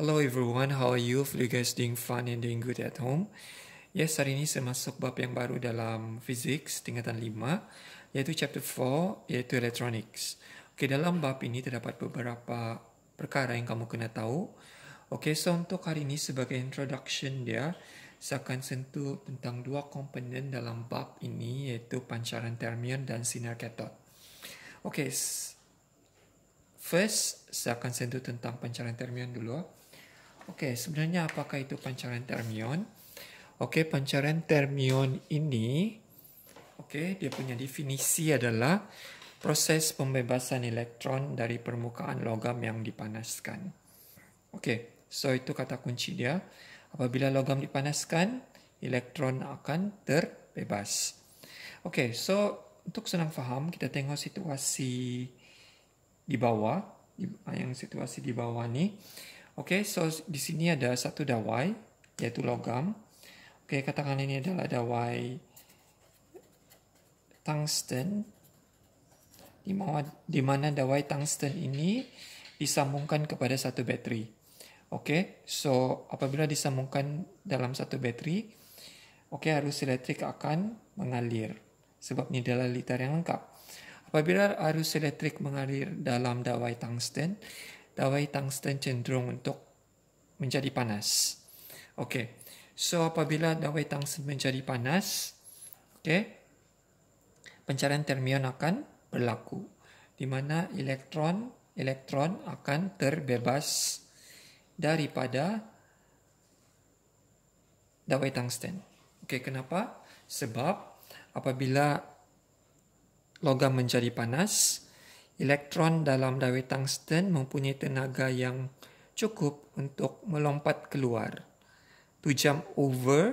Hello everyone, how are you? Hope you guys doing fun and doing good at home. Yes, hari ini saya masuk bab yang baru dalam physics tingkatan 5, yaitu chapter 4, yaitu electronics. Oke, dalam bab ini terdapat beberapa perkara yang kamu kena tahu. Oke, so untuk hari ini sebagai introduction dia, saya akan sentuh tentang dua komponen dalam bab ini, yaitu pancaran termion dan sinar ketot. Oke, first saya akan sentuh tentang pancaran termion dulu. Okey, sebenarnya apakah itu pancaran termion? Okey, pancaran termion ini okey, dia punya definisi adalah proses pembebasan elektron dari permukaan logam yang dipanaskan. Okey, so itu kata kunci dia. Apabila logam dipanaskan, elektron akan terbebas. Okey, so untuk senang faham, kita tengok situasi di bawah, yang situasi di bawah ni. Oke, okay, so di sini ada satu dawai, yaitu logam. Oke, okay, katakan ini adalah dawai tungsten. Di mana dawai tungsten ini disambungkan kepada satu bateri. Oke, okay, so apabila disambungkan dalam satu bateri, oke okay, arus elektrik akan mengalir. Sebab ini adalah liter yang lengkap. Apabila arus elektrik mengalir dalam dawai tungsten, Dawai tungsten cenderung untuk menjadi panas. Oke. Okay. So apabila dawai tungsten menjadi panas, oke, okay, pencarian termion akan berlaku di mana elektron elektron akan terbebas daripada dawai tungsten. Oke, okay, kenapa? Sebab apabila logam menjadi panas, Elektron dalam dawai tungsten mempunyai tenaga yang cukup untuk melompat keluar. 2 jam over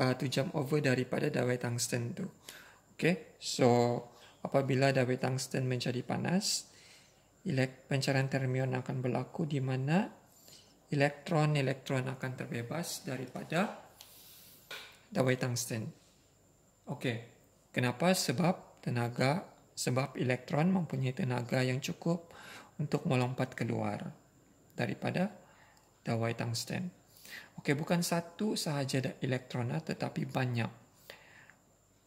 uh, 2 jam over daripada dawai tungsten tu. okay? So apabila dawai tungsten menjadi panas, pancaran termion akan berlaku di mana elektron-elektron akan terbebas daripada dawai tungsten. Okay? Kenapa? Sebab tenaga sebab elektron mempunyai tenaga yang cukup untuk melompat keluar daripada dawai tungsten. Oke, bukan satu sahaja elektronnya, tetapi banyak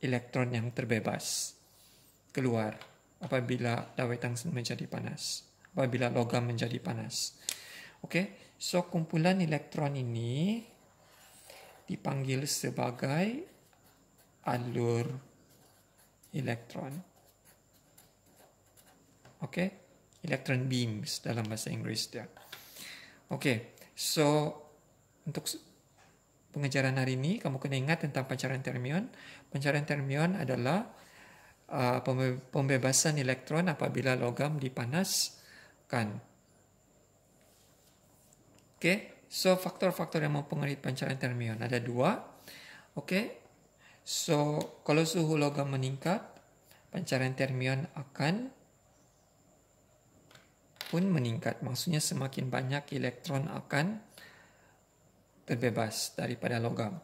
elektron yang terbebas keluar apabila dawai tungsten menjadi panas, apabila logam menjadi panas. Oke, so kumpulan elektron ini dipanggil sebagai alur elektron. Oke, okay? electron beams dalam bahasa Inggris ya. Oke, okay. so untuk pengajaran hari ini kamu kena ingat tentang pancaran termion. Pancaran termion adalah uh, pembebasan elektron apabila logam dipanaskan. Oke, okay? so faktor-faktor yang mempengaruhi pancaran termion ada dua. Oke, okay? so kalau suhu logam meningkat, pancaran termion akan pun meningkat. Maksudnya semakin banyak elektron akan terbebas daripada logam.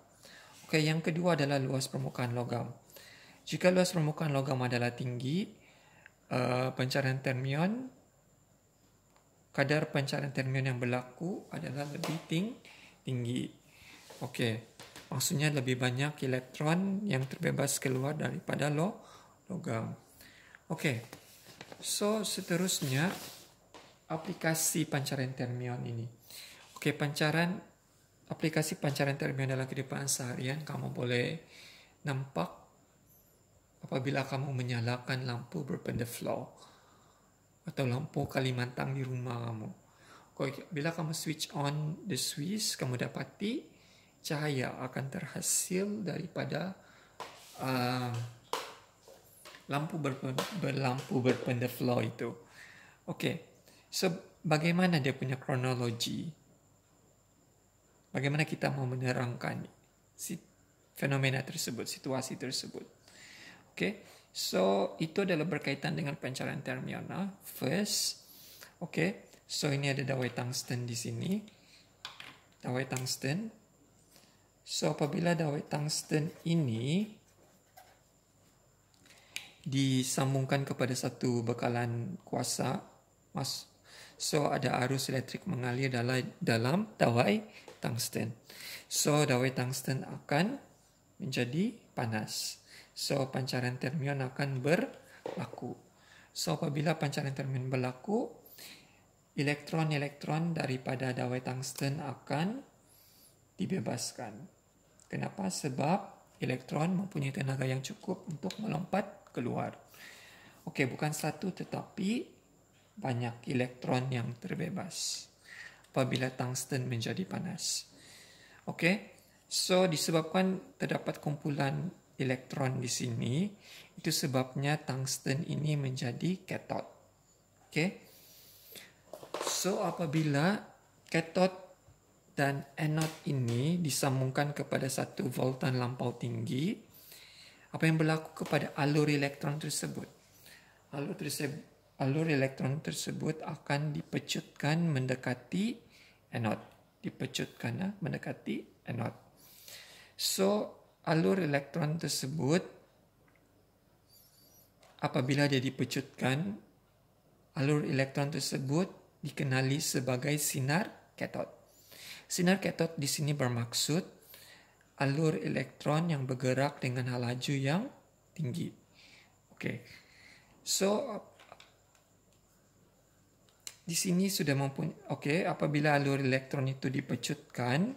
Oke, yang kedua adalah luas permukaan logam. Jika luas permukaan logam adalah tinggi, eh, pancaran termion, kadar pancaran termion yang berlaku adalah lebih tinggi. Oke, maksudnya lebih banyak elektron yang terbebas keluar daripada logam. Oke, so seterusnya aplikasi pancaran termion ini. Oke, pancaran aplikasi pancaran termion dalam kehidupan seharian kamu boleh nampak apabila kamu menyalakan lampu berpendeflow atau lampu Kalimantan di rumah kamu. Oke, bila kamu switch on the switch, kamu dapati cahaya akan terhasil daripada uh, lampu berpen, berlampu itu. Oke. Okay sebagaimana dia punya kronologi, bagaimana kita mau menerangkan si fenomena tersebut, situasi tersebut. Oke, okay? so itu adalah berkaitan dengan pencarian termiona. First, oke, okay? so ini ada dawai tungsten di sini, dawai tungsten. So apabila dawai tungsten ini disambungkan kepada satu bekalan kuasa, mas So ada arus elektrik mengalir dalam dalam dawai tungsten. So dawai tungsten akan menjadi panas. So pancaran termion akan berlaku. So apabila pancaran termion berlaku, elektron-elektron daripada dawai tungsten akan dibebaskan. Kenapa? Sebab elektron mempunyai tenaga yang cukup untuk melompat keluar. Okey, bukan satu tetapi banyak elektron yang terbebas apabila tungsten menjadi panas. Oke, okay? so disebabkan terdapat kumpulan elektron di sini, itu sebabnya tungsten ini menjadi ketot. Oke, okay? so apabila ketot dan anode ini disambungkan kepada satu voltan lampau tinggi, apa yang berlaku kepada alur elektron tersebut? Alur tersebut alur elektron tersebut akan dipecutkan mendekati anode. Dipecutkan ya, mendekati anode. So, alur elektron tersebut apabila dia dipecutkan, alur elektron tersebut dikenali sebagai sinar ketot. Sinar ketot di sini bermaksud alur elektron yang bergerak dengan laju yang tinggi. Oke. Okay. So, di sini sudah mempunyai oke okay, apabila alur elektron itu dipecutkan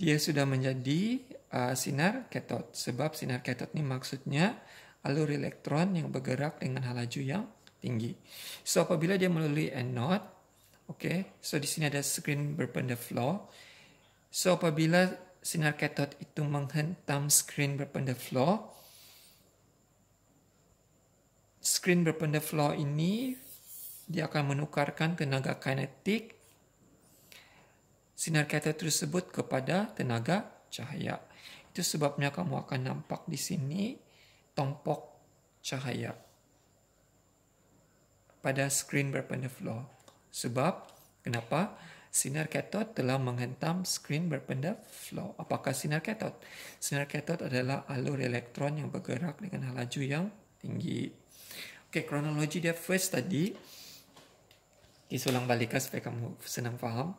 dia sudah menjadi uh, sinar ketot sebab sinar ketot ini maksudnya alur elektron yang bergerak dengan halaju yang tinggi. So apabila dia melalui anode, oke, okay, so di sini ada screen berpindah flow. So apabila sinar ketot itu menghentam screen berpindah flow, screen berpindah flow ini dia akan menukarkan tenaga kinetik sinar kata tersebut kepada tenaga cahaya. Itu sebabnya kamu akan nampak di sini tompok cahaya pada skrin berpendek floor. Sebab kenapa? Sinar katod telah menghentam skrin berpendek floor. Apakah sinar katod? Sinar katod adalah alur elektron yang bergerak dengan halaju yang tinggi. Oke, okay, kronologi dia first tadi. Kisulang balikas supaya kamu senang paham.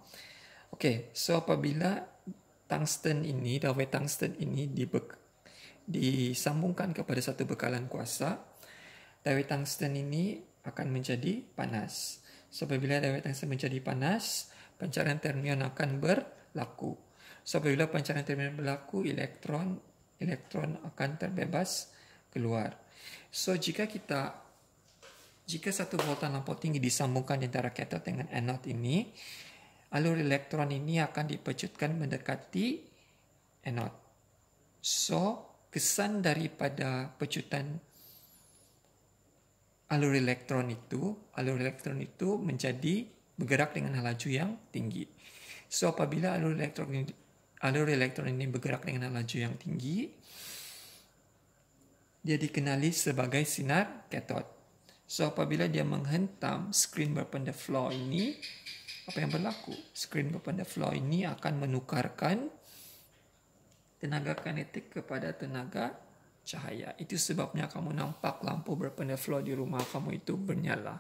Oke, okay, so apabila tungsten ini, dawai tungsten ini dibek, disambungkan kepada satu bekalan kuasa, dawai tungsten ini akan menjadi panas. So apabila dawai tungsten menjadi panas, pencarian termion akan berlaku. So apabila pencarian termion berlaku, elektron elektron akan terbebas keluar. So jika kita jika satu voltan lampu tinggi disambungkan di antara katod dengan anode ini, alur elektron ini akan dipecutkan mendekati anode. So, kesan daripada pecutan alur elektron itu, alur elektron itu menjadi bergerak dengan laju yang tinggi. So, apabila alur elektron ini, alur elektron ini bergerak dengan laju yang tinggi, dia dikenali sebagai sinar katod. So apabila dia menghentam screen berpendek floor ini, apa yang berlaku? Screen berpendek floor ini akan menukarkan tenaga kinetik kepada tenaga cahaya. Itu sebabnya kamu nampak lampu berpendek floor di rumah kamu itu bernyala,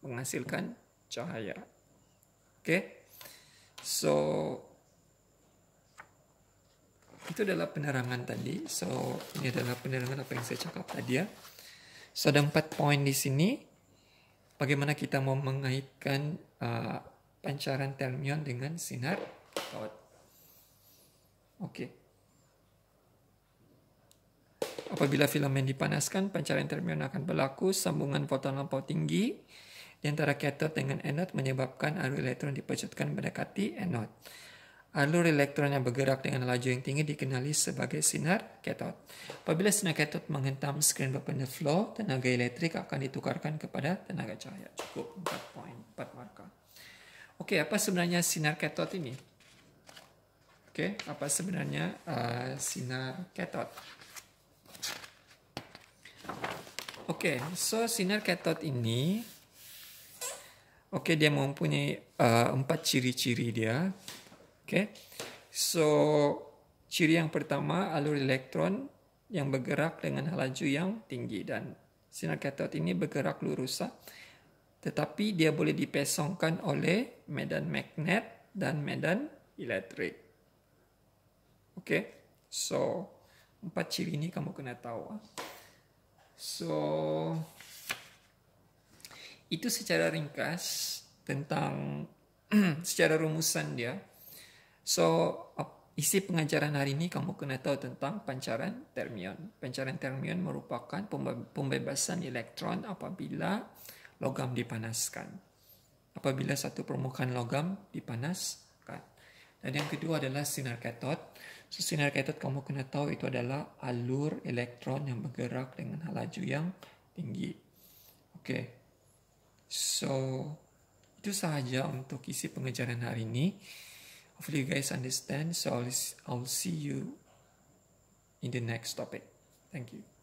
menghasilkan cahaya. Okay? So itu adalah penerangan tadi. So ini adalah penerangan apa yang saya cakap tadi ya. So ada empat poin di sini. Bagaimana kita mau mengaitkan uh, pancaran termion dengan sinar Oke. Okay. Apabila filamen dipanaskan, pancaran termion akan berlaku. Sambungan foton lampau tinggi di antara katod dengan anode menyebabkan arus elektron dipejutkan mendekati anode. Alur elektron yang bergerak dengan laju yang tinggi dikenali sebagai sinar ketot. Apabila sinar ketot menghentam skrin berpindah flow, tenaga elektrik akan ditukarkan kepada tenaga cahaya. Cukup 4 poin, markah. Oke, okay, apa sebenarnya sinar ketot ini? Oke, okay, apa sebenarnya uh, sinar ketot? Oke, okay, so sinar ketot ini, oke dia mempunyai uh, empat ciri-ciri dia. Oke. Okay? So, ciri yang pertama alur elektron yang bergerak dengan laju yang tinggi dan sinar katod ini bergerak lurus, tetapi dia boleh dipesongkan oleh medan magnet dan medan elektrik. Oke. Okay? So, empat ciri ini kamu kena tahu. So, itu secara ringkas tentang secara rumusan dia So, isi pengajaran hari ini kamu kena tahu tentang pancaran termion. Pancaran termion merupakan pembebasan elektron apabila logam dipanaskan. Apabila satu permukaan logam dipanaskan. Dan yang kedua adalah sinar ketot. So, sinar ketot kamu kena tahu itu adalah alur elektron yang bergerak dengan halaju yang tinggi. Oke. Okay. So, itu sahaja untuk isi pengajaran hari ini. Hopefully you guys understand. So I'll, I'll see you in the next topic. Thank you.